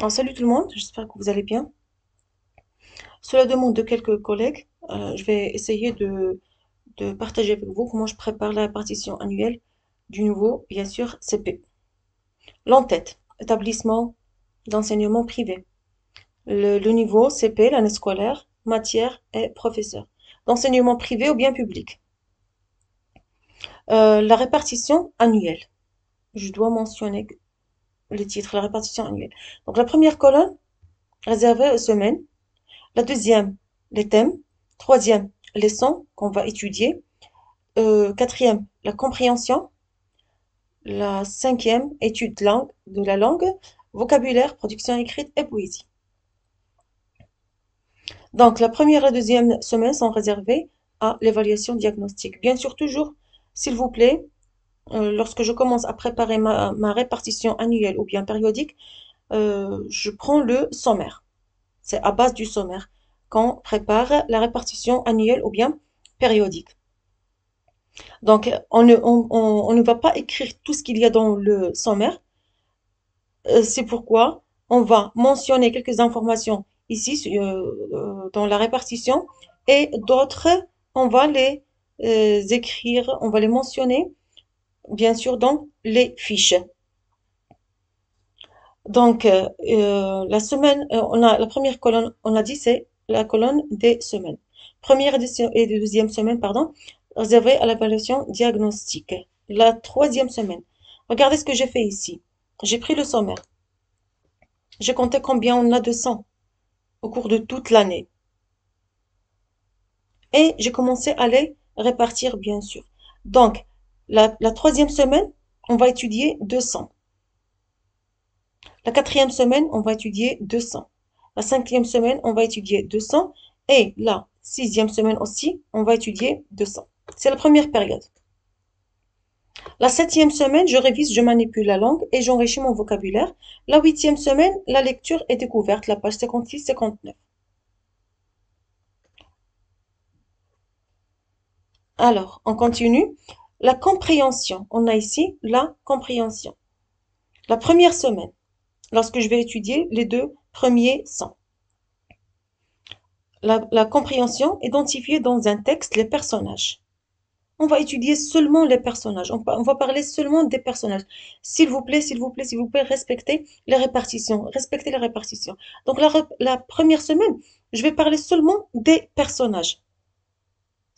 Ah, salut tout le monde, j'espère que vous allez bien. Cela demande de quelques collègues, euh, je vais essayer de, partager avec vous comment je prépare la répartition annuelle du nouveau, bien sûr, CP. L'entête, établissement d'enseignement privé. Le, niveau CP, l'année scolaire, matière et professeur. D'enseignement privé ou bien public. Euh, la répartition annuelle. Je dois mentionner le titre, la répartition annuelle. Donc la première colonne, réservée aux semaines. La deuxième, les thèmes. Troisième, les sons qu'on va étudier. Euh, quatrième, la compréhension. La cinquième, étude de, langue, de la langue, vocabulaire, production écrite et poésie. Donc, la première et la deuxième semaine sont réservées à l'évaluation diagnostique. Bien sûr, toujours, s'il vous plaît, euh, lorsque je commence à préparer ma, répartition annuelle ou bien périodique, euh, je prends le sommaire. C'est à base du sommaire qu'on prépare la répartition annuelle ou bien périodique. Donc, on ne, va pas écrire tout ce qu'il y a dans le sommaire. Euh, c'est pourquoi on va mentionner quelques informations ici dans la répartition et d'autres, on va les écrire, on va les mentionner bien sûr dans les fiches. Donc, euh, euh, la semaine, euh, on a la première colonne, on a dit, c'est la colonne des semaines. Première et deuxième semaine, pardon, réservée à l'évaluation diagnostique. La troisième semaine. Regardez ce que j'ai fait ici. J'ai pris le sommaire. J'ai compté combien on a de sang au cours de toute l'année. Et j'ai commencé à les répartir, bien sûr. Donc, la, troisième semaine, on va étudier 200. La quatrième semaine, on va étudier 200. La cinquième semaine, on va étudier 200. Et la sixième semaine aussi, on va étudier 200. C'est la première période. La septième semaine, je révise, je manipule la langue et j'enrichis mon vocabulaire. La huitième semaine, la lecture est découverte, la page 56-59. Alors, on continue la compréhension. On a ici la compréhension. La première semaine, lorsque je vais étudier les deux premiers sons. La, compréhension, identifier dans un texte les personnages. On va étudier seulement les personnages. On, va parler seulement des personnages. S'il vous plaît, s'il vous plaît, s'il vous plaît, respectez les répartitions. Respectez les répartitions. Donc, la première semaine, je vais parler seulement des personnages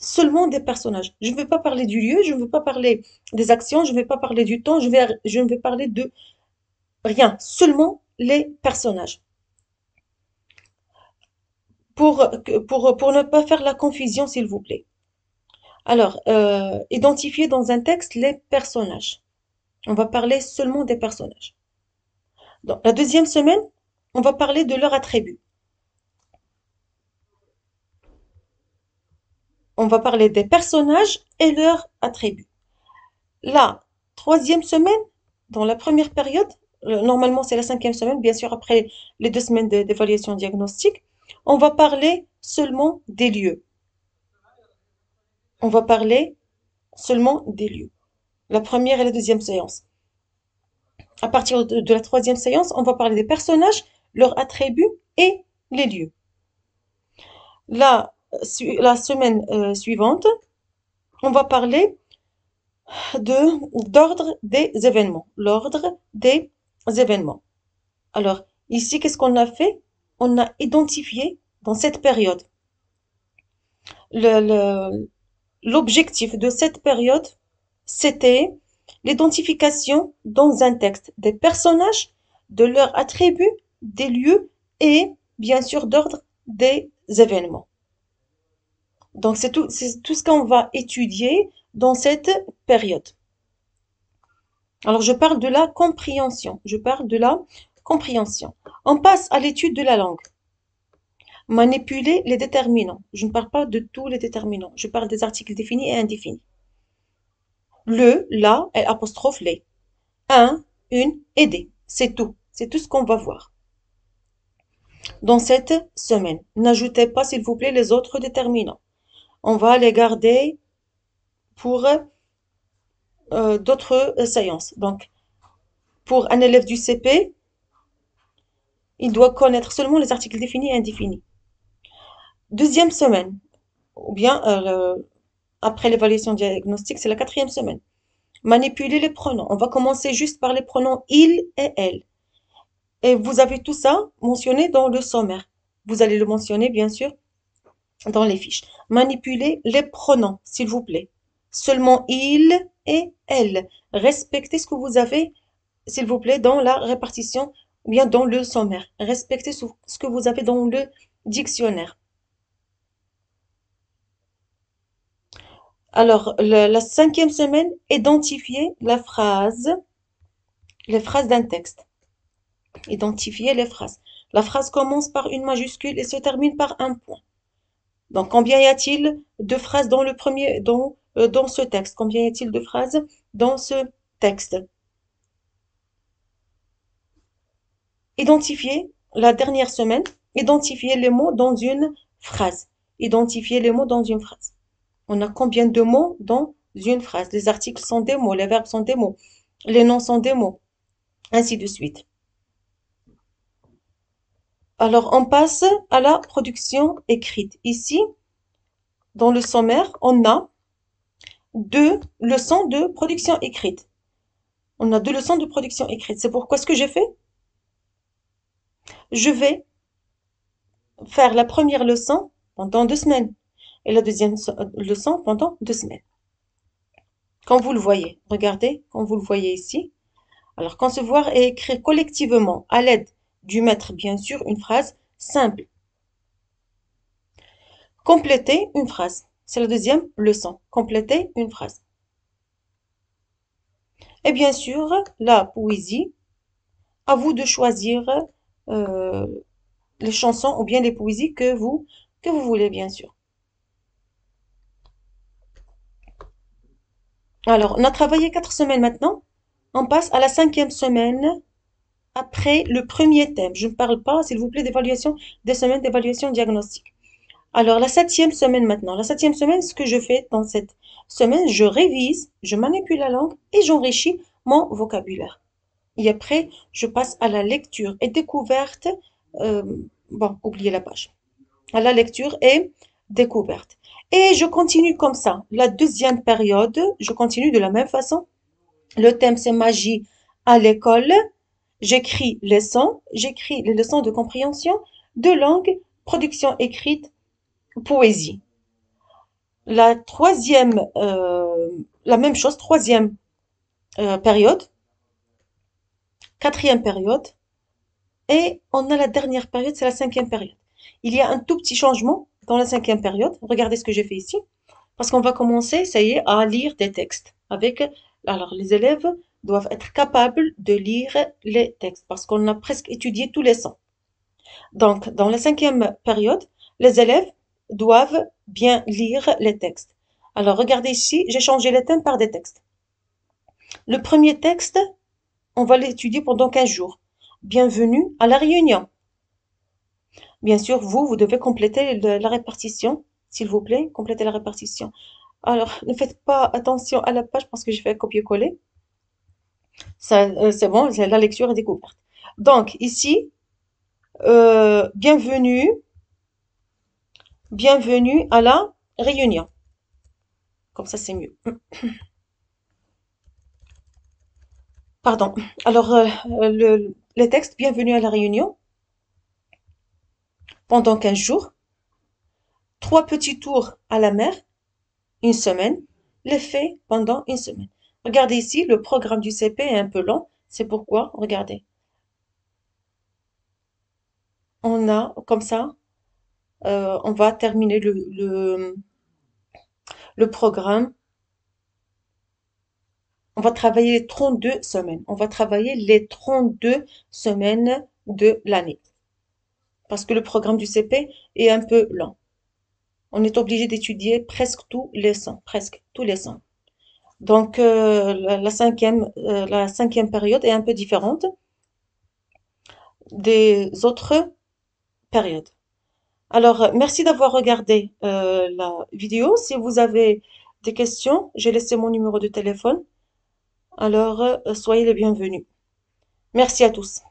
seulement des personnages. Je ne veux pas parler du lieu, je ne veux pas parler des actions, je ne vais pas parler du temps, je, je ne vais parler de rien, seulement les personnages. Pour, pour, pour ne pas faire la confusion, s'il vous plaît. Alors, euh, identifier dans un texte les personnages. On va parler seulement des personnages. Dans la deuxième semaine, on va parler de leurs attributs. on va parler des personnages et leurs attributs. La troisième semaine, dans la première période, euh, normalement c'est la cinquième semaine, bien sûr après les deux semaines d'évaluation diagnostique, on va parler seulement des lieux. On va parler seulement des lieux. La première et la deuxième séance. À partir de la troisième séance, on va parler des personnages, leurs attributs et les lieux. La la semaine euh, suivante, on va parler de d'ordre des événements. L'ordre des événements. Alors, ici, qu'est-ce qu'on a fait On a identifié dans cette période l'objectif le, l'objectif de cette période, c'était l'identification dans un texte des personnages, de leurs attributs, des lieux et bien sûr d'ordre des événements. Donc, c'est tout, tout ce qu'on va étudier dans cette période. Alors, je parle de la compréhension. Je parle de la compréhension. On passe à l'étude de la langue. Manipuler les déterminants. Je ne parle pas de tous les déterminants. Je parle des articles définis et indéfinis. Le, la, et apostrophe les. Un, une et des. C'est tout. C'est tout ce qu'on va voir. Dans cette semaine, n'ajoutez pas, s'il vous plaît, les autres déterminants on va les garder pour euh, d'autres euh, séances. Donc, pour un élève du CP, il doit connaître seulement les articles définis et indéfinis. Deuxième semaine, ou bien euh, après l'évaluation diagnostique, c'est la quatrième semaine. Manipuler les pronoms. On va commencer juste par les pronoms il et elle. Et vous avez tout ça mentionné dans le sommaire. Vous allez le mentionner, bien sûr, dans les fiches. Manipulez les pronoms, s'il vous plaît. Seulement il et elle. Respectez ce que vous avez, s'il vous plaît, dans la répartition ou bien dans le sommaire. Respectez ce que vous avez dans le dictionnaire. Alors, la cinquième semaine, identifiez la phrase, les phrases d'un texte. Identifiez les phrases. La phrase commence par une majuscule et se termine par un point. Donc, combien y a-t-il de phrases dans le premier, dans, euh, dans ce texte Combien y a-t-il de phrases dans ce texte Identifier, la dernière semaine, identifier les mots dans une phrase. Identifier les mots dans une phrase. On a combien de mots dans une phrase Les articles sont des mots, les verbes sont des mots, les noms sont des mots, ainsi de suite. Alors, on passe à la production écrite. Ici, dans le sommaire, on a deux leçons de production écrite. On a deux leçons de production écrite. C'est pourquoi ce que j'ai fait, je vais faire la première leçon pendant deux semaines et la deuxième euh, leçon pendant deux semaines. Quand vous le voyez, regardez, quand vous le voyez ici. Alors, concevoir et écrire collectivement à l'aide dû mettre bien sûr une phrase simple. Compléter une phrase. C'est la deuxième leçon. Compléter une phrase. Et bien sûr, la poésie, à vous de choisir euh, les chansons ou bien les poésies que vous, que vous voulez, bien sûr. Alors, on a travaillé quatre semaines maintenant. On passe à la cinquième semaine après le premier thème. Je ne parle pas, s'il vous plaît, d'évaluation, des semaines d'évaluation diagnostique. Alors, la septième semaine maintenant. La septième semaine, ce que je fais dans cette semaine, je révise, je manipule la langue et j'enrichis mon vocabulaire. Et après, je passe à la lecture et découverte. Euh, bon, oubliez la page. À la lecture et découverte. Et je continue comme ça. La deuxième période, je continue de la même façon. Le thème, c'est magie à l'école. J'écris les leçons, j'écris les leçons de compréhension, de langue, production écrite, poésie. La troisième, euh, la même chose, troisième euh, période, quatrième période, et on a la dernière période, c'est la cinquième période. Il y a un tout petit changement dans la cinquième période. Regardez ce que j'ai fait ici, parce qu'on va commencer, ça y est, à lire des textes avec alors les élèves doivent être capables de lire les textes parce qu'on a presque étudié tous les sons. Donc, dans la cinquième période, les élèves doivent bien lire les textes. Alors, regardez ici, j'ai changé les thèmes par des textes. Le premier texte, on va l'étudier pendant 15 jours. Bienvenue à la réunion. Bien sûr, vous, vous devez compléter la répartition, s'il vous plaît, complétez la répartition. Alors, ne faites pas attention à la page parce que je fais copier-coller. Euh, c'est bon, la lecture est découverte. Donc, ici, euh, bienvenue, bienvenue à la réunion. Comme ça, c'est mieux. Pardon. Alors, euh, le, texte, bienvenue à la réunion, pendant 15 jours, trois petits tours à la mer, une semaine, les faits pendant une semaine. Regardez ici, le programme du CP est un peu long. C'est pourquoi, regardez. On a, comme ça, euh, on va terminer le, le, programme. On va travailler les 32 semaines. On va travailler les 32 semaines de l'année. Parce que le programme du CP est un peu lent. On est obligé d'étudier presque tous les sons, presque tous les sons. Donc, euh, euh, la, cinquième, période est un peu différente des autres périodes. Alors, merci d'avoir regardé euh, la vidéo. Si vous avez des questions, j'ai laissé mon numéro de téléphone. Alors, soyez les bienvenus. Merci à tous.